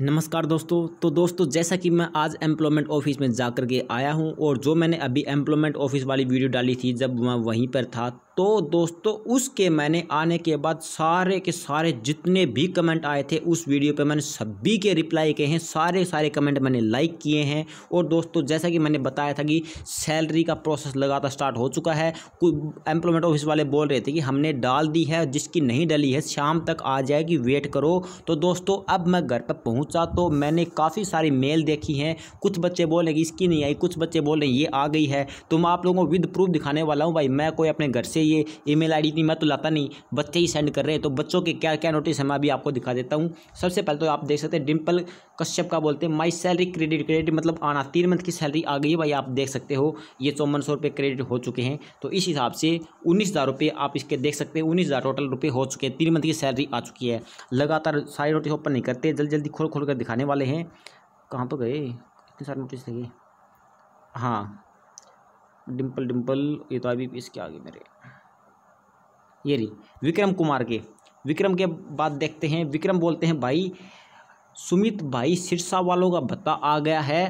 नमस्कार दोस्तों तो दोस्तों जैसा कि मैं आज एम्प्लॉयमेंट ऑफिस में जा कर के आया हूं और जो मैंने अभी एम्प्लॉयमेंट ऑफिस वाली वीडियो डाली थी जब मैं वहीं पर था तो दोस्तों उसके मैंने आने के बाद सारे के सारे जितने भी कमेंट आए थे उस वीडियो पे मैंने सभी के रिप्लाई किए हैं सारे सारे कमेंट मैंने लाइक किए हैं और दोस्तों जैसा कि मैंने बताया था कि सैलरी का प्रोसेस लगातार स्टार्ट हो चुका है एम्प्लॉयमेंट ऑफिस वाले बोल रहे थे कि हमने डाल दी है जिसकी नहीं डली है शाम तक आ जाएगी वेट करो तो दोस्तों अब मैं घर पर पहुँच पहुंचा तो मैंने काफ़ी सारी मेल देखी हैं कुछ बच्चे बोल रहे कि इसकी नहीं आई कुछ बच्चे बोल रहे ये आ गई है तो मैं आप लोगों को विद प्रूफ दिखाने वाला हूँ भाई मैं कोई अपने घर से ये ई मेल नहीं मैं तो लाता नहीं बच्चे ही सेंड कर रहे हैं तो बच्चों के क्या क्या नोटिस है मैं अभी आपको दिखा देता हूँ सबसे पहले तो आप देख सकते हैं डिम्पल कश्यप का बोलते हैं माई सैलरी क्रेडिट क्रेडिट मतलब आना तीन मंथ की सैलरी आ गई है भाई आप देख सकते हो ये चौवन सौ रुपये क्रेडिट हो चुके हैं तो इस हिसाब से उन्नीस हज़ार रुपये आप इसके देख सकते हैं उन्नीस हज़ार टोटल रुपये हो चुके हैं तीन मंथ की सैलरी आ चुकी है लगातार सारी नोटिस ओपन नहीं करते जल्दी जल्दी खोल खोल कर दिखाने वाले हैं कहाँ पर गए इतने सारे नोटिस थे हाँ डिम्पल डिम्पल ये तो अभी इसके आगे मेरे ये रही विक्रम कुमार के विक्रम के बाद देखते हैं विक्रम बोलते हैं भाई सुमित भाई सिरसा वालों का भत्ता आ गया है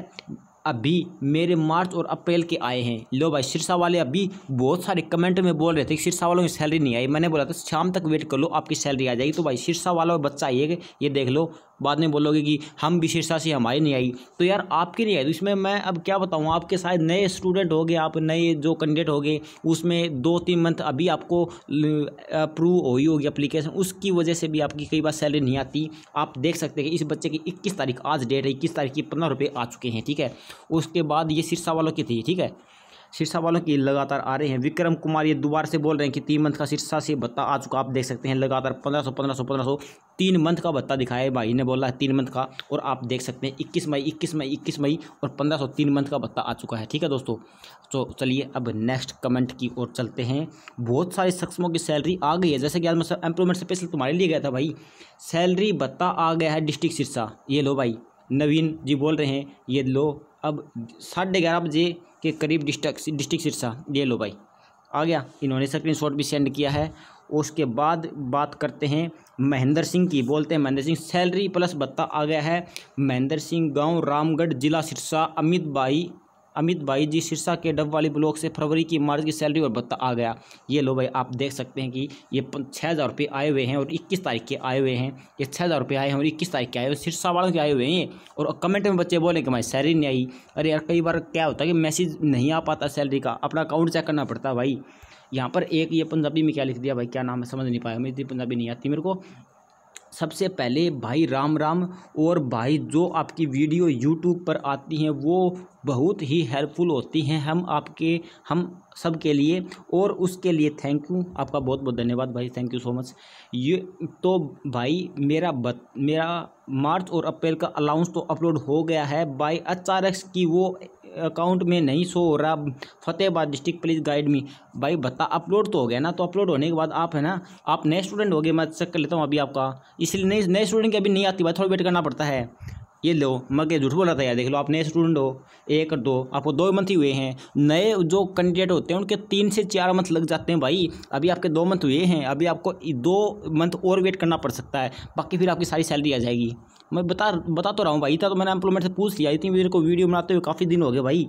अभी मेरे मार्च और अप्रैल के आए हैं लो भाई सिरसा वाले अभी बहुत सारे कमेंट में बोल रहे थे कि सिरसा वालों की सैलरी नहीं आई मैंने बोला था शाम तक वेट कर लो आपकी सैलरी आ जाएगी तो भाई सिरसा वालों का बच्चा आइए ये देख लो बाद में बोलोगे कि हम विशेषता से हमारी नहीं आई तो यार आपकी नहीं आई तो इसमें मैं अब क्या बताऊँ आपके शायद नए स्टूडेंट हो गए आप नए जो कैंडिडेट हो गए उसमें दो तीन मंथ अभी आपको अप्रूव हुई होगी अप्लीकेशन उसकी वजह से भी आपकी कई बार सैलरी नहीं आती आप देख सकते हैं इस बच्चे की इक्कीस तारीख आज डेट है इक्कीस तारीख की पंद्रह रुपये आ चुके हैं ठीक है उसके बाद ये सिरसा वालों की थी ठीक है शीर्षा वालों की लगातार आ रहे हैं विक्रम कुमार ये दोबारा से बोल रहे हैं कि तीन मंथ का शीर्षा से भत्ता आ चुका आप देख सकते हैं लगातार पंद्रह सौ पंद्रह सौ पंद्रह सौ तीन मंथ का भत्ता दिखाया है भाई ने बोला है तीन मंथ का और आप देख सकते हैं इक्कीस मई इक्कीस मई इक्कीस मई और पंद्रह सौ तीन मंथ का भत्ता आ चुका है ठीक है दोस्तों तो चलिए अब नेक्स्ट कमेंट की ओर चलते हैं बहुत सारे शख्सों की सैलरी आ गई है जैसे कि आज मैं एम्प्लॉयमेंट स्पेशल तुम्हारे लिए गया था भाई सैलरी भत्ता आ गया है डिस्ट्रिक्ट शीर्षा ये लो भाई नवीन जी बोल रहे हैं ये लो अब साढ़े ग्यारह बजे के करीब डिस्ट्रिक्ट डिस्ट्रिक्ट सिरसा ये लो भाई आ गया इन्होंने शॉट भी सेंड किया है उसके बाद बात करते हैं महेंद्र सिंह की बोलते हैं महेंद्र सिंह सैलरी प्लस भत्ता आ गया है महेंद्र सिंह गांव रामगढ़ जिला सिरसा अमित भाई अमित भाई जी सिरसा के डब वाली ब्लॉक से फरवरी की मार्च की सैलरी और भत्ता आ गया ये लो भाई आप देख सकते हैं कि ये छः हज़ार रुपये आए हुए हैं और इक्कीस तारीख के आए हुए हैं ये छः हज़ार रुपये आए हैं और इक्कीस तारीख के आए हुए सिरसा वालों के आए हुए हैं और कमेंट में बच्चे बोले कि भाई सैलरी नहीं आई अरे यार कई बार क्या होता है कि मैसेज नहीं आ पाता सैलरी का अपना अकाउंट चेक करना पड़ता भाई यहाँ पर एक ये पंजाबी में क्या लिख दिया भाई क्या नाम है समझ नहीं पाया मेरी तो पंजाबी नहीं आती मेरे को सबसे पहले भाई राम राम और भाई जो आपकी वीडियो यूट्यूब पर आती हैं वो बहुत ही हेल्पफुल होती हैं हम आपके हम सब के लिए और उसके लिए थैंक यू आपका बहुत बहुत धन्यवाद भाई थैंक यू सो मच ये तो भाई मेरा बत, मेरा मार्च और अप्रैल का अलाउंस तो अपलोड हो गया है बाई अचारक्स की वो अकाउंट में नहीं शो हो रहा फतेहबाद डिस्ट्रिक्ट पुलिस गाइड में भाई बता अपलोड तो हो गया ना तो अपलोड होने के बाद आप है ना आप नए स्टूडेंट हो गए मैं चेक कर लेता हूँ अभी आपका इसलिए नए नए स्टूडेंट की अभी नहीं आती भाई थोड़ा वेट करना पड़ता है ये लो मैं क्या झूठ बोल रहा था यार देख लो आप नए स्टूडेंट हो एक दो आपको दो मंथ ही हुए हैं नए जो कैंडिडेट होते हैं उनके तीन से चार मंथ लग जाते हैं भाई अभी आपके दो मंथ हुए हैं अभी आपको दो मंथ और वेट करना पड़ सकता है बाकी फिर आपकी सारी सैलरी आ जाएगी मैं बता बता तो रहा हूँ भाई था तो मैंने एम्प्लॉयमेंट से पूछ लिया इतनी मेरे को वीडियो बनाते हुए काफ़ी दिन हो गए भाई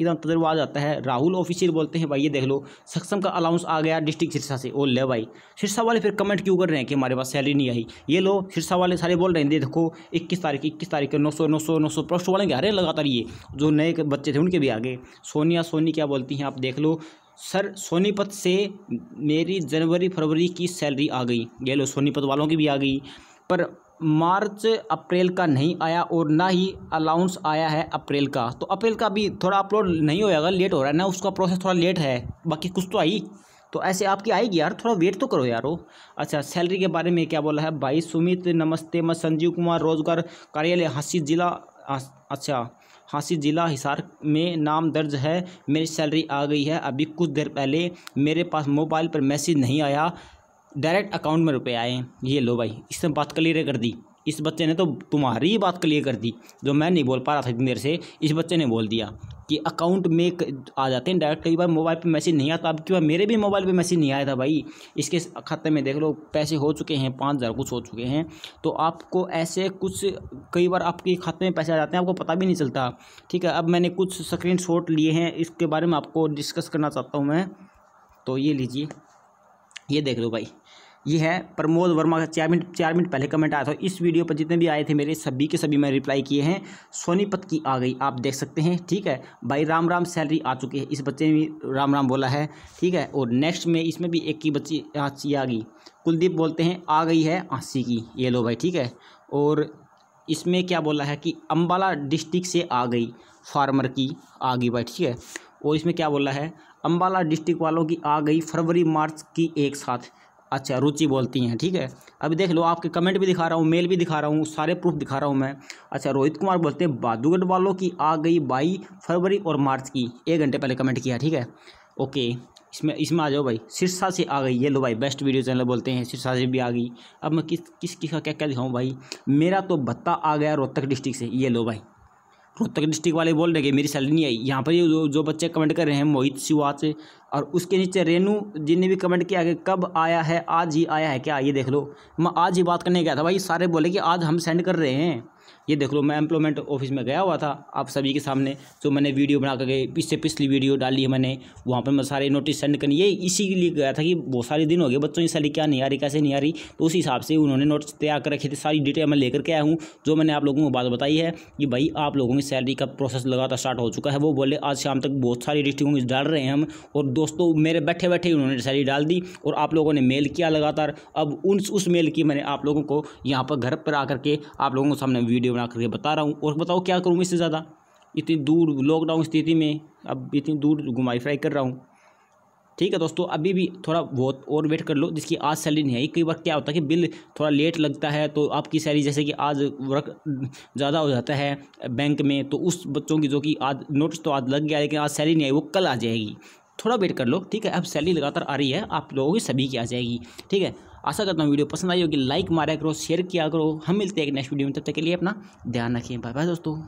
इधर तजर्बा आ जाता है राहुल ऑफिशियल बोलते हैं भाई ये देख लो सक्षम का अलाउंस आ गया डिस्ट्रिक्ट सिरसा से ओ ले भाई सिरसा वाले फिर कमेंट क्यों कर रहे हैं कि हमारे पास सैलरी नहीं आई ये लो सिरसा वाले सारे बोल रहे हैं देखो इक्कीस तारीख इक्कीस तारीख के नौ सौ नौ सौ नौ सौ प्लस वाले आ लगातार ये जो नए बच्चे थे उनके भी आगे सोनिया सोनी क्या बोलती हैं आप देख लो सर सोनीपत से मेरी जनवरी फरवरी की सैलरी आ गई ये लो सोनीपत वालों की भी आ गई पर मार्च अप्रैल का नहीं आया और ना ही अलाउंस आया है अप्रैल का तो अप्रैल का भी थोड़ा अपलोड नहीं अगर लेट हो रहा है ना उसका प्रोसेस थोड़ा लेट है बाकी कुछ तो आई तो ऐसे आपकी आएगी यार थोड़ा वेट तो करो यार वो अच्छा सैलरी के बारे में क्या बोला है भाई सुमित नमस्ते मैं संजीव कुमार रोजगार कार्यालय हाँसी जिला अच्छा हाँसी ज़िला हिसार में नाम दर्ज है मेरी सैलरी आ गई है अभी कुछ देर पहले मेरे पास मोबाइल पर मैसेज नहीं आया डायरेक्ट अकाउंट में रुपए आए ये लो भाई इससे बात क्लियर कर दी इस बच्चे ने तो तुम्हारी बात क्लियर कर दी जो मैं नहीं बोल पा रहा था इतनी देर से इस बच्चे ने बोल दिया कि अकाउंट में आ जाते हैं डायरेक्ट कई बार मोबाइल पे मैसेज नहीं आता अब क्यों मेरे भी मोबाइल पे मैसेज नहीं आया था भाई इसके खाते में देख लो पैसे हो चुके हैं पाँच हज़ार कुछ हो चुके हैं तो आपको ऐसे कुछ कई बार आपके खाते में पैसे आ जाते हैं आपको पता भी नहीं चलता ठीक है अब मैंने कुछ स्क्रीन लिए हैं इसके बारे में आपको डिस्कस करना चाहता हूँ मैं तो ये लीजिए ये देख लो भाई ये है प्रमोद वर्मा का चार मिनट चार मिनट पहले कमेंट आया था इस वीडियो पर जितने भी आए थे मेरे सभी के सभी मैंने रिप्लाई किए हैं सोनीपत की आ गई आप देख सकते हैं ठीक है भाई राम राम सैलरी आ चुकी है इस बच्चे ने भी राम राम बोला है ठीक है और नेक्स्ट में इसमें भी एक की बच्ची हाँसी आ गई कुलदीप बोलते हैं आ गई है हाँसी की ये लो भाई ठीक है और इसमें क्या बोला है कि अम्बाला डिस्ट्रिक्ट से आ गई फार्मर की आ गई भाई ठीक है और इसमें क्या बोला है अम्बाला डिस्ट्रिक्ट वालों की आ गई फरवरी मार्च की एक साथ अच्छा रुचि बोलती हैं ठीक है अभी देख लो आपके कमेंट भी दिखा रहा हूँ मेल भी दिखा रहा हूँ सारे प्रूफ दिखा रहा हूँ मैं अच्छा रोहित कुमार बोलते हैं बादूगढ़ वालों की आ गई बाई फरवरी और मार्च की एक घंटे पहले कमेंट किया ठीक है ओके इसमें इसमें आ जाओ भाई सिरसा से आ गई ये लो भाई बेस्ट वीडियो चैनल बोलते हैं सिरसा से भी आ गई अब मैं किस किस किसका क्या क्या दिखाऊँ भाई मेरा तो भत्ता आ गया रोहतक डिस्ट्रिक्ट से ये लो भाई रोहतक डिस्ट्रिक्ट वाले बोल रहे कि मेरी सैलरी नहीं आई यहाँ पर ये जो, जो बच्चे कमेंट कर रहे हैं मोहित से और उसके नीचे रेनू जिन्हें भी कमेंट किया कि कब आया है आज ही आया है क्या ये देख लो मैं आज ही बात करने गया था भाई सारे बोले कि आज हम सेंड कर रहे हैं ये देख लो मैं एम्प्लॉयमेंट ऑफिस में गया हुआ था आप सभी के सामने जो मैंने वीडियो बना कर गए इससे पिछली वीडियो डाली है मैंने वहाँ पर मैं सारे नोटिस सेंड करनी ये इसी के लिए गया था कि बहुत सारे दिन हो गए बच्चों की सैलरी क्या नहीं आ रही कैसे नहीं आ रही तो उस हिसाब से उन्होंने नोटिस तैयार कर रखे थे सारी डिटेल मैं लेकर के आया हूँ जो मैंने आप लोगों को बात बताई है कि भाई आप लोगों की सैलरी का प्रोसेस लगातार स्टार्ट हो चुका है वो बोले आज शाम तक बहुत सारी डिस्ट्रिक्टों में डाल रहे हैं हम और दोस्तों मेरे बैठे बैठे उन्होंने सैलरी डाल दी और आप लोगों ने मेल किया लगातार अब उन उस मेल की मैंने आप लोगों को यहाँ पर घर पर आ के आप लोगों के सामने वीडियो वीडियो बना करके बता रहा हूँ और बताओ क्या करूँ इससे ज़्यादा इतनी दूर लॉकडाउन स्थिति में अब इतनी दूर घुमाई फ्राई कर रहा हूँ ठीक है दोस्तों अभी भी थोड़ा बहुत और वेट कर लो जिसकी आज सैलरी नहीं आई कई बार क्या होता है कि बिल थोड़ा लेट लगता है तो आपकी सैलरी जैसे कि आज वर्क ज़्यादा हो जाता है बैंक में तो उस बच्चों की जो कि आज नोटिस तो आज लग गया लेकिन आज सैलरी नहीं आई वो कल आ जाएगी थोड़ा वेट कर लो ठीक है अब सैलरी लगातार आ रही है आप लोगों की सभी की आ जाएगी ठीक है आशा करता हूँ वीडियो पसंद आई होगी लाइक मारा करो शेयर किया करो हम मिलते हैं एक नेक्स्ट वीडियो में तब तक के लिए अपना ध्यान रखिए बाय बाय दोस्तों